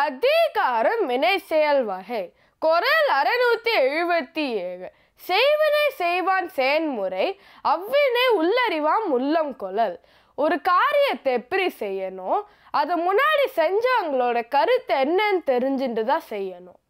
அதிகாரம் வினை செயல் வகை குரல் அறுநூத்தி எழுபத்தி ஏழு செய்வினை செய்வான் செயன்முறை அவ்வினை உள்ளறிவாம் உள்ளம் குழல் ஒரு காரியத்தை எப்படி செய்யணும் அதை முன்னாடி செஞ்சவங்களோட கருத்து என்னன்னு தெரிஞ்சுட்டு தான் செய்யணும்